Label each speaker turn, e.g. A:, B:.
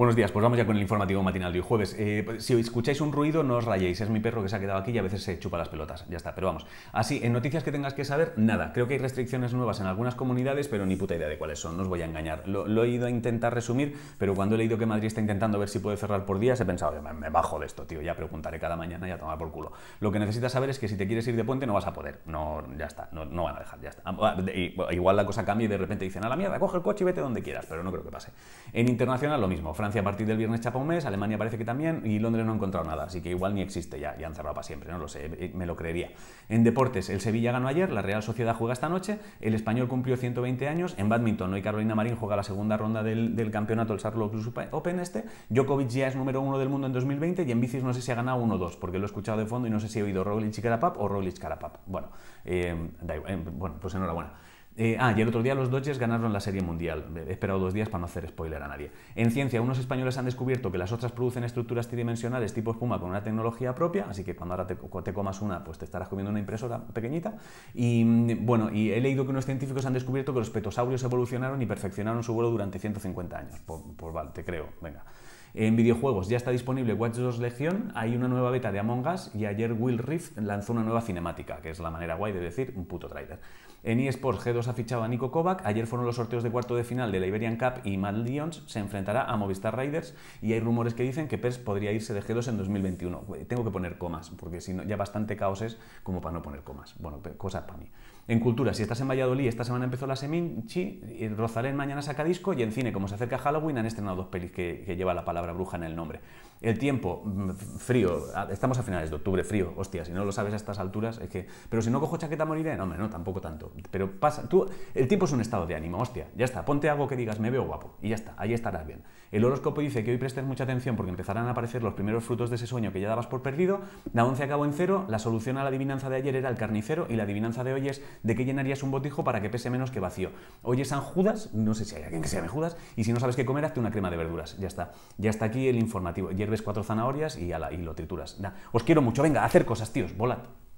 A: Buenos días, pues vamos ya con el informativo matinal de hoy jueves. Eh, pues, si escucháis un ruido, no os rayéis, es mi perro que se ha quedado aquí y a veces se chupa las pelotas, ya está, pero vamos. Así, en noticias que tengas que saber, nada, creo que hay restricciones nuevas en algunas comunidades, pero ni puta idea de cuáles son, no os voy a engañar. Lo, he ido a intentar resumir, pero cuando he leído que Madrid está intentando ver si puede cerrar por días, he pensado, me, bajo de esto, tío, ya preguntaré cada mañana y a tomar por culo. Lo que necesitas saber es que si te quieres ir de puente no vas a poder, no, ya está, no, van a dejar, ya está. Ah, ah, igual la cosa cambia y de repente dicen, a la mierda, coge el coche y vete donde quieras, pero no creo que pase. En internacional lo mismo, a partir del viernes chapa un mes, Alemania parece que también, y Londres no ha encontrado nada, así que igual ni existe ya, ya han cerrado para siempre, no lo sé, eh, me lo creería. En deportes, el Sevilla ganó ayer, la Real Sociedad juega esta noche, el español cumplió 120 años, en badminton hoy Carolina Marín juega la segunda ronda del, del campeonato, el Charlotte Open este, Djokovic ya es número uno del mundo en 2020 y en bicis no sé si ha ganado uno o dos, porque lo he escuchado de fondo y no sé si he oído Roglic y o Roglic Karapap. Bueno, eh, eh, bueno, pues enhorabuena. Eh, ah, y el otro día los Dodgers ganaron la Serie Mundial. Eh, he esperado dos días para no hacer spoiler a nadie. En ciencia, unos españoles han descubierto que las otras producen estructuras tridimensionales tipo espuma con una tecnología propia, así que cuando ahora te, comas una, pues te estarás comiendo una impresora pequeñita. Y mm, bueno, y he leído que unos científicos han descubierto que los petosaurios evolucionaron y perfeccionaron su vuelo durante 150 años. Por pues vale, te creo, venga. En videojuegos ya está disponible Watch 2 Legion, hay una nueva beta de Among Us y ayer Will Rift lanzó una nueva cinemática, que es la manera guay de decir un puto trailer. En eSports G2 ha fichado a Nico Kovac, ayer fueron los sorteos de cuarto de final de la Iberian Cup y Mad Lions se enfrentará a Movistar Riders y hay rumores que dicen que Pers podría irse de G2 en 2021. Eh, tengo que poner comas, porque si no, ya bastante caos es como para no poner comas. Bueno, cosas para mí. En cultura, si estás en Valladolid, esta semana empezó la Seminchi, eh, Rosalén mañana saca disco y en cine, como se acerca Halloween, han estrenado dos pelis que lleva la palabra bruja en el nombre. El tiempo, mm, frío, ah, estamos a finales de octubre, frío, hostia, si no lo sabes a estas alturas, es que, pero si no cojo chaqueta moriré, no, no, tampoco tanto, pero pasa, tú, el tiempo es un estado de ánimo, hostia, ya está, ponte algo que digas, me veo guapo, y ya está, ahí estarás bien. El horóscopo dice que hoy prestes mucha atención porque empezarán a aparecer los primeros frutos de ese sueño que ya dabas por perdido, la 11 acabó en cero, la solución a la adivinanza de ayer era el carnicero y la adivinanza de hoy es de qué llenarías un botijo para que pese menos que vacío. Hoy es San Judas, no sé si hay alguien que se llame Judas, y si no sabes qué comer, hazte una crema de verduras, ya está hasta aquí el informativo. Hierves cuatro zanahorias y, y lo trituras. os quiero mucho. Venga, hacer cosas, tíos. Volad.